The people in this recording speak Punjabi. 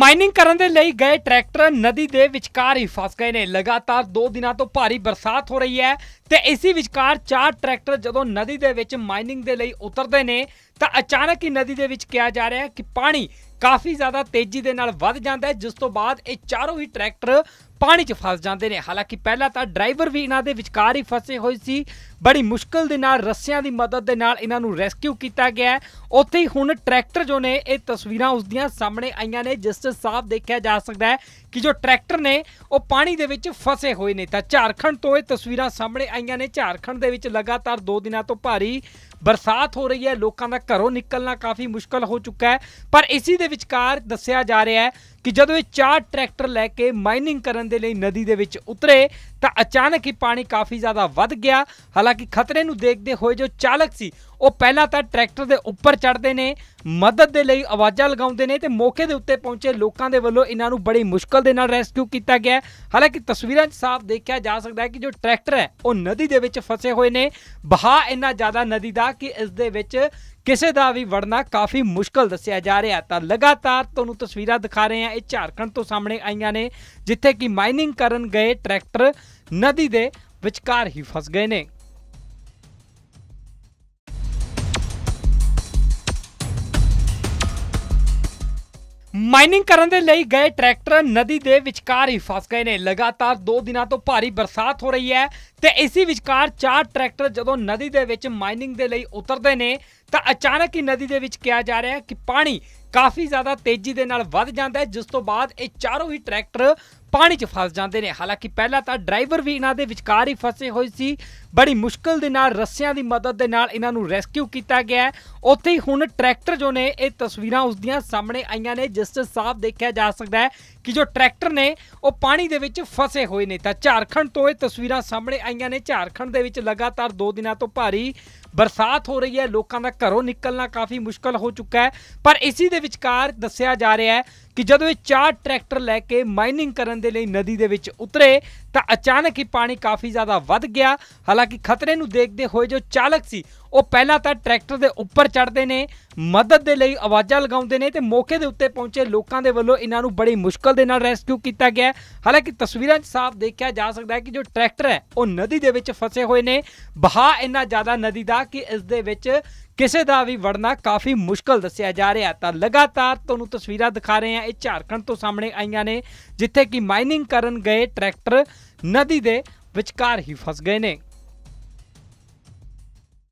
ਮਾਈਨਿੰਗ ਕਰਨ ਦੇ ਲਈ ਗਏ ਟਰੈਕਟਰ ਨਦੀ ਦੇ ਵਿਚਕਾਰ ਹੀ ਫਸ ਗਏ ਨੇ ਲਗਾਤਾਰ 2 ਦਿਨਾਂ ਤੋਂ ਭਾਰੀ ਬਰਸਾਤ ਹੋ ਰਹੀ ਹੈ ਤੇ ਇਸੇ ਵਿਚਕਾਰ 4 ਟਰੈਕਟਰ ਜਦੋਂ ਨਦੀ ਦੇ ਵਿੱਚ ਮਾਈਨਿੰਗ ਦੇ ਲਈ ਉਤਰਦੇ ਨੇ ਤਾਂ ਅਚਾਨਕ ਹੀ ਨਦੀ ਦੇ ਵਿੱਚ ਕਿਹਾ ਜਾ ਰਿਹਾ ਹੈ ਕਿ ਪਾਣੀ ਕਾਫੀ ਜ਼ਿਆਦਾ ਤੇਜ਼ੀ ਦੇ ਨਾਲ ਵੱਧ ਜਾਂਦਾ ਹੈ ਜਿਸ ਤੋਂ ਬਾਅਦ ਇਹ ਚਾਰੋਂ ਹੀ ਟਰੈਕਟਰ ਪਾਣੀ 'ਚ ਫਸ ਜਾਂਦੇ ਨੇ ਹਾਲਾਂਕਿ ਪਹਿਲਾਂ ਤਾਂ ਡਰਾਈਵਰ ਵੀ ਇਹਨਾਂ ਦੇ ਵਿਚਕਾਰ ਹੀ ਫਸੇ ਹੋਏ ਸੀ ਬੜੀ ਮੁਸ਼ਕਲ ਦੇ ਨਾਲ ਰੱਸਿਆਂ ਦੀ ਮਦਦ ਦੇ ਨਾਲ ਇਹਨਾਂ ਨੂੰ ਰੈਸਕਿਊ ਕੀਤਾ ਗਿਆ ਉੱਥੇ ਹੀ ਹੁਣ ਟਰੈਕਟਰ ਜੋ ਨੇ ਇਹ ਤਸਵੀਰਾਂ ਉਸ ਦੀਆਂ ਸਾਹਮਣੇ ਆਈਆਂ ਨੇ ਜਿਸ ਤੋਂ ਸਾਫ਼ ਦੇਖਿਆ ਜਾ ਸਕਦਾ ਹੈ ਕਿ ਜੋ ਟਰੈਕਟਰ ਨੇ ਉਹ ਪਾਣੀ ਦੇ ਵਿੱਚ ਫਸੇ ਹੋਏ ਨੇ ਤਾਂ ਝਾਰਖੰਡ ਤੋਂ ਇਹ ਤਸਵੀਰਾਂ ਸਾਹਮਣੇ ਆਈਆਂ ਨੇ ਝਾਰਖੰਡ ਦੇ ਵਿੱਚ ਲਗਾਤਾਰ 2 ਦਿਨਾਂ ਤੋਂ ਭਾਰੀ ਬਰਸਾਤ ਹੋ ਰਹੀ ਹੈ ਲੋਕਾਂ ਦਾ ਘਰੋਂ ਨਿਕਲਣਾ ਕਾਫੀ ਮੁਸ਼ਕਲ ਹੋ ਚੁੱਕਾ ਹੈ ਪਰ ਇਸੇ ਦੇ ਵਿਚਕਾਰ ਦੱਸਿਆ ਜਾ ਰਿਹਾ ਹੈ ਕਿ ਜਦੋਂ ਇਹ ਚਾਰ ਟਰੈਕਟਰ ਲੈ ਕੇ ਮਾਈਨਿੰਗ ਕਰਨ ਦੇ ਲਈ ਨਦੀ ਦੇ ਵਿੱਚ ਉਤਰੇ ਤਾਂ ਅਚਾਨਕ ਹੀ ਪਾਣੀ ਕਾਫੀ ਜ਼ਿਆਦਾ ਵੱਧ ਗਿਆ ਹਾਲਾਂਕਿ ਖਤਰੇ ਨੂੰ ਦੇਖਦੇ ਹੋਏ ਜੋ ਚਾਲਕ ਸੀ ਉਹ ਪਹਿਲਾਂ ਤਾਂ ਟਰੈਕਟਰ ਦੇ ਉੱਪਰ ਚੜਦੇ ਨੇ ਮਦਦ ਦੇ ਲਈ ਆਵਾਜ਼ਾਂ ਲਗਾਉਂਦੇ ਨੇ ਤੇ ਮੌਕੇ ਦੇ ਉੱਤੇ ਪਹੁੰਚੇ ਲੋਕਾਂ ਦੇ ਵੱਲੋਂ ਇਹਨਾਂ ਨੂੰ ਬੜੀ ਮੁਸ਼ਕਲ ਦੇ ਨਾਲ ਰੈਸਕਿਊ ਕੀਤਾ ਗਿਆ ਹਾਲਾਂਕਿ ਤਸਵੀਰਾਂ 'ਚ ਸਾਫ਼ ਦੇਖਿਆ ਜਾ ਸਕਦਾ ਹੈ ਕਿ ਜੋ ਟਰੈਕਟਰ ਹੈ ਉਹ ਨਦੀ ਦੇ ਵਿੱਚ ਫਸੇ ਹੋਏ ਨੇ ਬਹਾ ਇੰਨਾ ਜ਼ਿਆਦਾ ਨਦੀ ਦਾ ਕਿ ਇਸ ਦੇ ਵਿੱਚ ਕਿਸੇ ਦਾ ਵੀ ਵੜਨਾ ਕਾਫੀ ਮੁਸ਼ਕਲ ਦੱਸਿਆ ਜਾ ਰਿਹਾ ਤਾਂ ਲਗਾਤਾਰ ਤੁਹਾਨੂੰ ਤਸਵੀਰਾਂ ਦਿਖਾ ਰਹੇ ਹਾਂ ਇਹ ਝਾਰਖੰਡ ਤੋਂ ਸਾਹਮਣੇ ਆਈਆਂ ਨੇ ਜਿੱਥੇ ਕਿ ਮਾਈਨਿੰਗ ਕਰਨ ਗਏ ਟਰੈਕਟਰ ਨਦੀ ਦੇ ਵਿਚਕਾਰ ਹੀ ਫਸ ਗਏ ਨੇ ਮਾਈਨਿੰਗ ਕਰਨ ਦੇ ਲਈ ਗਏ ਟਰੈਕਟਰ ਨਦੀ ਦੇ ਵਿਚਕਾਰ ਹੀ ਫਸ ਗਏ ਨੇ ਲਗਾਤਾਰ 2 ਦਿਨਾਂ ਤੋਂ ਭਾਰੀ ਬਰਸਾਤ ਹੋ ਰਹੀ ਹੈ ਤੇ ਇਸੇ ਵਿਚਕਾਰ ਚਾਰ ਟਰੈਕਟਰ ਜਦੋਂ ਨਦੀ ਦੇ ਵਿੱਚ ਮਾਈਨਿੰਗ ਦੇ ਲਈ ਉਤਰਦੇ ਨੇ ਤਾਂ ਅਚਾਨਕ ਹੀ ਨਦੀ ਦੇ ਵਿੱਚ ਕਿਹਾ ਜਾ ਰਿਹਾ ਹੈ ਕਿ ਪਾਣੀ ਕਾਫੀ ਜ਼ਿਆਦਾ ਤੇਜ਼ੀ ਦੇ ਨਾਲ ਵੱਧ ਜਾਂਦਾ ਹੈ ਜਿਸ ਤੋਂ ਬਾਅਦ ਇਹ ਚਾਰੋਂ ਹੀ ਟਰੈਕਟਰ ਪਾਣੀ 'ਚ ਫਸ ਜਾਂਦੇ ਨੇ ਹਾਲਾਂਕਿ ਪਹਿਲਾਂ ਤਾਂ ਡਰਾਈਵਰ ਵੀ ਇਹਨਾਂ ਦੇ ਵਿਚਕਾਰ ਹੀ ਫਸੇ ਹੋਏ ਸੀ ਬੜੀ ਮੁਸ਼ਕਲ ਦੇ ਨਾਲ ਰੱਸਿਆਂ ਦੀ ਮਦਦ ਦੇ ਨਾਲ ਇਹਨਾਂ ਨੂੰ ਰੈਸਕਿਊ ਕੀਤਾ ਗਿਆ ਉੱਥੇ ਹੀ ਹੁਣ ਟਰੈਕਟਰ ਜੋ ਨੇ ਇਹ ਤਸਵੀਰਾਂ ਉਸ ਦੀਆਂ ਸਾਹਮਣੇ ਆਈਆਂ ਨੇ ਜਿਸ ਤੋਂ ਸਾਫ਼ ਦੇਖਿਆ ਜਾ ਸਕਦਾ ਹੈ ਕਿ ਜੋ ਟਰੈਕਟਰ ਨੇ ਉਹ ਪਾਣੀ ਦੇ ਵਿੱਚ ਫਸੇ ਹੋਏ ਨੇ ਤਾਂ ਝਾਰਖੰਡ ਤੋਂ ਇਹ ਤਸਵੀਰਾਂ ਸਾਹਮਣੇ ਆਈਆਂ ਨੇ ਝਾਰਖੰਡ ਦੇ ਵਿੱਚ ਲਗਾਤਾਰ 2 ਦਿਨਾਂ ਤੋਂ ਭਾਰੀ ਬਰਸਾਤ ਹੋ ਰਹੀ ਹੈ ਲੋਕਾਂ ਦਾ ਘਰੋਂ ਨਿਕਲਣਾ ਕਾਫੀ ਮੁਸ਼ਕਲ ਹੋ ਚੁੱਕਾ ਹੈ ਪਰ ਇਸੇ ਦੇ ਵਿਚਕਾਰ ਦੱਸਿਆ ਜਾ ਰਿਹਾ ਹੈ ਕਿ ਜਦੋਂ ਇਹ ਚਾਰ ਟਰੈਕਟਰ ਲੈ ਕੇ ਮਾਈਨਿੰਗ ਕਰਨ ਦੇ ਲਈ ਨਦੀ ਦੇ ਵਿੱਚ ਉਤਰੇ ਤਾਂ ਅਚਾਨਕ ਹੀ ਪਾਣੀ ਕਾਫੀ ਜ਼ਿਆਦਾ ਵੱਧ ਗਿਆ ਹਾਲਾਂਕਿ ਖਤਰੇ ਨੂੰ ਦੇਖਦੇ ਹੋਏ ਜੋ ਚਾਲਕ ਸੀ ਉਹ ਪਹਿਲਾਂ ਤਾਂ ਟਰੈਕਟਰ ਦੇ ਉੱਪਰ ਚੜਦੇ ਨੇ ਮਦਦ ਦੇ ਲਈ ਆਵਾਜ਼ਾਂ ਲਗਾਉਂਦੇ ਨੇ ਤੇ ਮੌਕੇ ਦੇ ਉੱਤੇ ਪਹੁੰਚੇ ਲੋਕਾਂ ਦੇ ਵੱਲੋਂ ਇਹਨਾਂ ਨੂੰ ਬੜੀ ਮੁਸ਼ਕਲ ਦੇ ਨਾਲ ਰੈਸਕਿਊ ਕੀਤਾ ਗਿਆ ਹਾਲਾਂਕਿ ਤਸਵੀਰਾਂ 'ਚ ਸਾਫ਼ ਦੇਖਿਆ ਜਾ ਸਕਦਾ ਹੈ ਕਿ ਜੋ ਟਰੈਕਟਰ ਹੈ ਉਹ ਨਦੀ ਦੇ ਵਿੱਚ ਫਸੇ ਹੋਏ ਨੇ ਬਹਾ ਇੰਨਾ ਜ਼ਿਆਦਾ ਨਦੀ ਦਾ ਕਿ ਇਸ ਦੇ ਵਿੱਚ ਕਿਸੇ ਦਾ ਵੀ ਵੜਨਾ ਕਾਫੀ ਮੁਸ਼ਕਲ ਦੱਸਿਆ ਜਾ ਰਿਹਾ ਤਾਂ ਲਗਾਤਾਰ ਤੁਹਾਨੂੰ ਤਸਵੀਰਾਂ ਦਿਖਾ ਰਹੇ ਹਾਂ ਇਹ ਝਾਰਖੰਡ ਤੋਂ ਸਾਹਮਣੇ ਆਈਆਂ ਨੇ ਜਿੱਥੇ ਕਿ ਮਾਈਨਿੰਗ ਕਰਨ ਗਏ ਟਰੈਕਟਰ ਨਦੀ ਦੇ ਵਿਚਕਾਰ ਹੀ ਫਸ ਗਏ ਨੇ